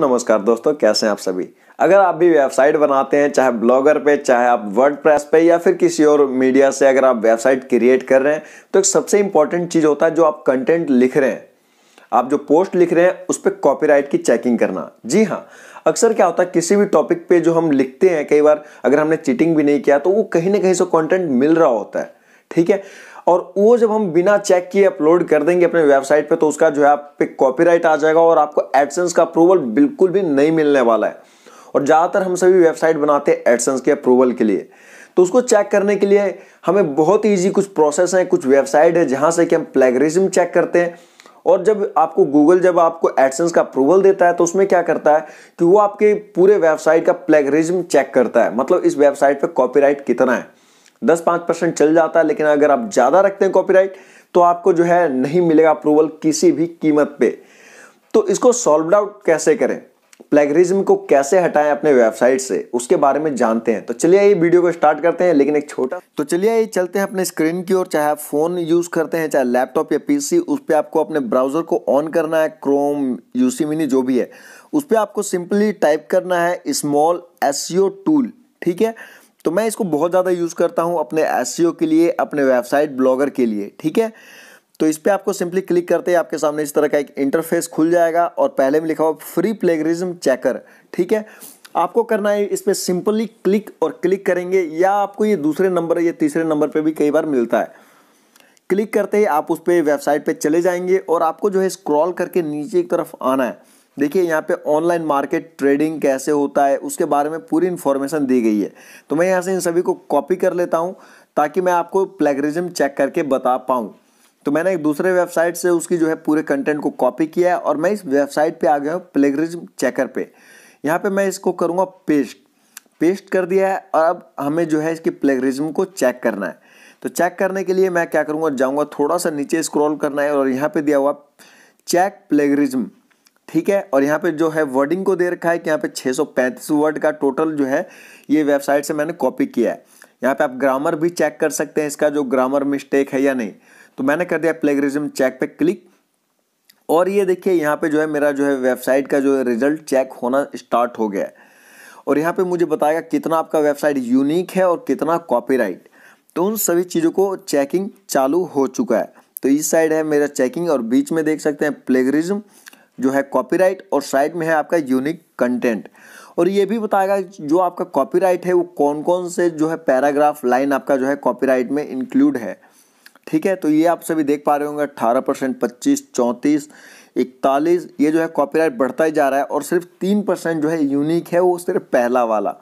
नमस्कार दोस्तों कैसे हैं आप सभी अगर आप भी वेबसाइट बनाते हैं चाहे ब्लॉगर पे चाहे आप वर्ड पे या फिर किसी और मीडिया से अगर आप वेबसाइट क्रिएट कर रहे हैं तो एक सबसे इंपॉर्टेंट चीज़ होता है जो आप कंटेंट लिख रहे हैं आप जो पोस्ट लिख रहे हैं उस पर कॉपीराइट की चेकिंग करना जी हाँ अक्सर क्या होता है किसी भी टॉपिक पे जो हम लिखते हैं कई बार अगर हमने चीटिंग भी नहीं किया तो वो कहीं ना कहीं से कंटेंट मिल रहा होता है ठीक है और वो जब हम बिना चेक किए अपलोड कर देंगे अपने वेबसाइट पे तो उसका जो है आप पे कॉपीराइट आ जाएगा और आपको एडसेंस का अप्रूवल बिल्कुल भी नहीं मिलने वाला है और ज़्यादातर हम सभी वेबसाइट बनाते हैं एडसेंस के अप्रूवल के लिए तो उसको चेक करने के लिए हमें बहुत ईजी कुछ प्रोसेस हैं कुछ वेबसाइट है जहाँ से कि हम प्लेगरिज्म चेक करते हैं और जब आपको गूगल जब आपको एडसेंस का अप्रूवल देता है तो उसमें क्या करता है कि वो आपके पूरे वेबसाइट का प्लेगरिज्म चेक करता है मतलब इस वेबसाइट पर कॉपीराइट कितना है दस पांच परसेंट चल जाता है लेकिन अगर आप ज़्यादा रखते हैं कॉपीराइट तो आपको जो है नहीं मिलेगा अप्रूवल किसी भी कीमत पे तो इसको सॉल्व आउट कैसे करें प्लेगरिज्म को कैसे हटाएं अपने वेबसाइट से उसके बारे में जानते हैं तो चलिए ये वीडियो को स्टार्ट करते हैं लेकिन एक छोटा तो चलिए ये चलते हैं अपने स्क्रीन की ओर चाहे आप फ़ोन यूज़ करते हैं चाहे लैपटॉप या पीसी उस पर आपको अपने ब्राउज़र को ऑन करना है क्रोम यूसी मिनी जो भी है उस पर आपको सिंपली टाइप करना है स्मॉल एस टूल ठीक है तो मैं इसको बहुत ज़्यादा यूज़ करता हूँ अपने एस e के लिए अपने वेबसाइट ब्लॉगर के लिए ठीक है तो इस पर आपको सिंपली क्लिक करते ही आपके सामने इस तरह का एक इंटरफेस खुल जाएगा और पहले में लिखा हुआ फ्री प्लेगरिज्म चेकर ठीक है आपको करना है इस पर सिंपली क्लिक और क्लिक करेंगे या आपको ये दूसरे नंबर या तीसरे नंबर पर भी कई बार मिलता है क्लिक करते ही आप उस पर वेबसाइट पर चले जाएंगे और आपको जो है स्क्रॉल करके नीचे की तरफ आना है देखिए यहाँ पे ऑनलाइन मार्केट ट्रेडिंग कैसे होता है उसके बारे में पूरी इन्फॉर्मेशन दी गई है तो मैं यहाँ से इन सभी को कॉपी कर लेता हूँ ताकि मैं आपको प्लेगरिज्म चेक करके बता पाऊँ तो मैंने एक दूसरे वेबसाइट से उसकी जो है पूरे कंटेंट को कॉपी किया है और मैं इस वेबसाइट पे आ गया हूँ प्लेगरिज्म चेकर पे यहाँ पे मैं इसको करूँगा पेस्ट पेस्ट कर दिया है और अब हमें जो है इसकी प्लेगरिज्म को चेक करना है तो चेक करने के लिए मैं क्या करूँगा जाऊँगा थोड़ा सा नीचे स्क्रॉल करना है और यहाँ पर दिया हुआ चेक प्लेगरिज्म ठीक है और यहाँ पे जो है वर्डिंग को दे रखा है कि यहाँ पे 635 वर्ड का टोटल जो है ये वेबसाइट से मैंने कॉपी किया है यहाँ पे आप ग्रामर भी चेक कर सकते हैं इसका जो ग्रामर मिस्टेक है या नहीं तो मैंने कर दिया प्लेगरिज्म चेक पे क्लिक और ये देखिए यहाँ पे जो है मेरा जो है वेबसाइट का जो रिजल्ट चेक होना स्टार्ट हो गया है और यहाँ पर मुझे बताएगा कितना आपका वेबसाइट यूनिक है और कितना कॉपी तो उन सभी चीज़ों को चेकिंग चालू हो चुका है तो इस साइड है मेरा चेकिंग और बीच में देख सकते हैं प्लेगरिज्म जो है कॉपीराइट और साइड में है आपका यूनिक कंटेंट और ये भी बताएगा जो आपका कॉपीराइट है वो कौन कौन से जो है पैराग्राफ लाइन आपका जो है कॉपीराइट में इंक्लूड है ठीक है तो ये आप सभी देख पा रहे होंगे अट्ठारह परसेंट पच्चीस चौंतीस इकतालीस ये जो है कॉपीराइट बढ़ता ही जा रहा है और सिर्फ तीन परसेंट जो है यूनिक है वो सिर्फ पहला वाला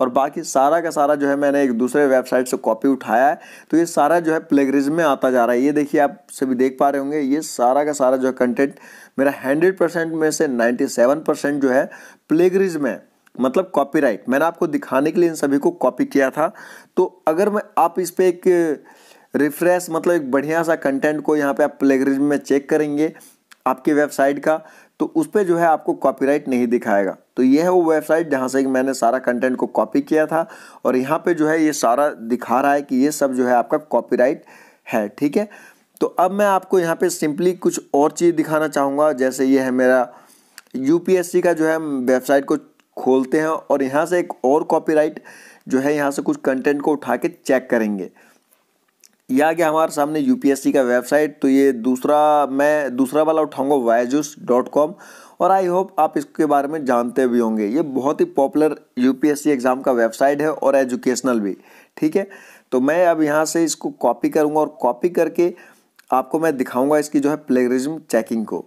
और बाकी सारा का सारा जो है मैंने एक दूसरे वेबसाइट से कॉपी उठाया है तो ये सारा जो है प्लेगरिज्म में आता जा रहा है ये देखिए आप सभी देख पा रहे होंगे ये सारा का सारा जो है कंटेंट मेरा हंड्रेड परसेंट में से नाइन्टी सेवन परसेंट जो है प्लेगरिज्म में मतलब कॉपीराइट मैंने आपको दिखाने के लिए इन सभी को कॉपी किया था तो अगर मैं आप इस पर एक रिफ्रेश मतलब एक बढ़िया सा कंटेंट को यहाँ पर आप प्लेगरिज्म में चेक करेंगे आपकी वेबसाइट का तो उस पर जो है आपको कॉपीराइट नहीं दिखाएगा तो ये है वो वेबसाइट जहाँ से मैंने सारा कंटेंट को कॉपी किया था और यहाँ पे जो है ये सारा दिखा रहा है कि ये सब जो है आपका कॉपीराइट है ठीक है तो अब मैं आपको यहाँ पे सिंपली कुछ और चीज़ दिखाना चाहूँगा जैसे ये है मेरा यू का जो है वेबसाइट को खोलते हैं और यहाँ से एक और कॉपीराइट जो है यहाँ से कुछ कंटेंट को उठा के चेक करेंगे ये आ गया हमारे सामने यूपीएससी का वेबसाइट तो ये दूसरा मैं दूसरा वाला उठाऊंगा वायजूस डॉट कॉम और आई होप आप इसके बारे में जानते भी होंगे ये बहुत ही पॉपुलर यूपीएससी एग्ज़ाम का वेबसाइट है और एजुकेशनल भी ठीक है तो मैं अब यहाँ से इसको कॉपी करूँगा और कॉपी करके आपको मैं दिखाऊँगा इसकी जो है प्लेगरिज्म चेकिंग को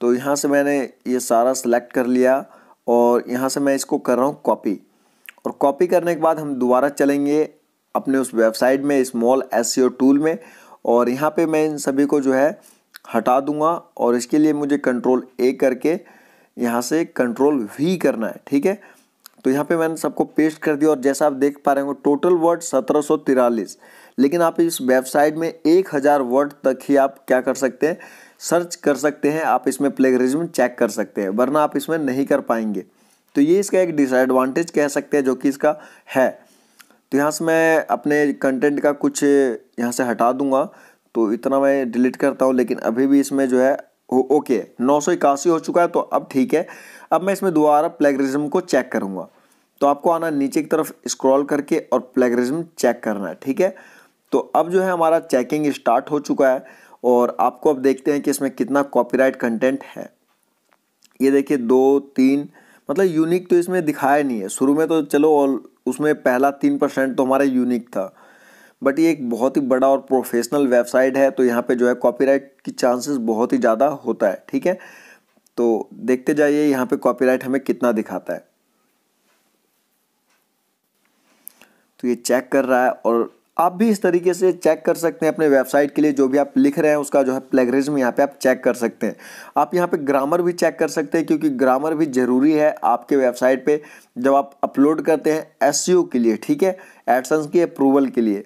तो यहाँ से मैंने ये सारा सेलेक्ट कर लिया और यहाँ से मैं इसको कर रहा हूँ कॉपी और कॉपी करने के बाद हम दोबारा चलेंगे अपने उस वेबसाइट में स्मॉल एस टूल में और यहाँ पे मैं इन सभी को जो है हटा दूंगा और इसके लिए मुझे कंट्रोल ए करके यहाँ से कंट्रोल वी करना है ठीक है तो यहाँ पे मैंने सबको पेस्ट कर दिया और जैसा आप देख पा रहे हो टोटल वर्ड सत्रह लेकिन आप इस वेबसाइट में एक हज़ार वर्ड तक ही आप क्या कर सकते हैं सर्च कर सकते हैं आप इसमें प्लेगरिज्म चेक कर सकते हैं वरना आप इसमें नहीं कर पाएंगे तो ये इसका एक डिसएडवांटेज कह सकते हैं जो कि इसका है तो यहाँ से मैं अपने कंटेंट का कुछ यहाँ से हटा दूंगा तो इतना मैं डिलीट करता हूँ लेकिन अभी भी इसमें जो है ओके नौ सौ इक्यासी हो चुका है तो अब ठीक है अब मैं इसमें दोबारा प्लेगरिज्म को चेक करूँगा तो आपको आना नीचे की तरफ स्क्रॉल करके और प्लेगरिज्म चेक करना है ठीक है तो अब जो है हमारा चेकिंग स्टार्ट हो चुका है और आपको अब देखते हैं कि इसमें कितना कॉपीराइट कंटेंट है ये देखिए दो तीन मतलब यूनिक तो इसमें दिखाया नहीं है शुरू में तो चलो उसमें पहला तीन परसेंट तो हमारा यूनिक था बट ये एक बहुत ही बड़ा और प्रोफेशनल वेबसाइट है तो यहाँ पे जो है कॉपीराइट की चांसेस बहुत ही ज़्यादा होता है ठीक है तो देखते जाइए यहाँ पे कॉपीराइट हमें कितना दिखाता है तो ये चेक कर रहा है और आप भी इस तरीके से चेक कर सकते हैं अपने वेबसाइट के लिए जो भी आप लिख रहे हैं उसका जो है प्लेगरिज्म यहाँ पे आप चेक कर सकते हैं आप यहाँ पे ग्रामर भी चेक कर सकते हैं क्योंकि ग्रामर भी ज़रूरी है आपके वेबसाइट पे जब आप अपलोड करते हैं एस के लिए ठीक है एडसन्स की अप्रूवल के लिए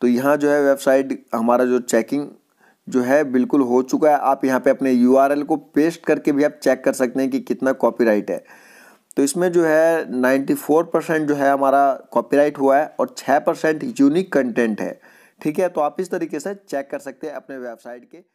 तो यहाँ जो है वेबसाइट हमारा जो चेकिंग जो है बिल्कुल हो चुका है आप यहाँ पर अपने यू को पेस्ट करके भी आप चेक कर सकते हैं कि कितना कॉपी है तो इसमें जो है 94 परसेंट जो है हमारा कॉपीराइट हुआ है और 6 परसेंट यूनिक कंटेंट है ठीक है तो आप इस तरीके से चेक कर सकते हैं अपने वेबसाइट के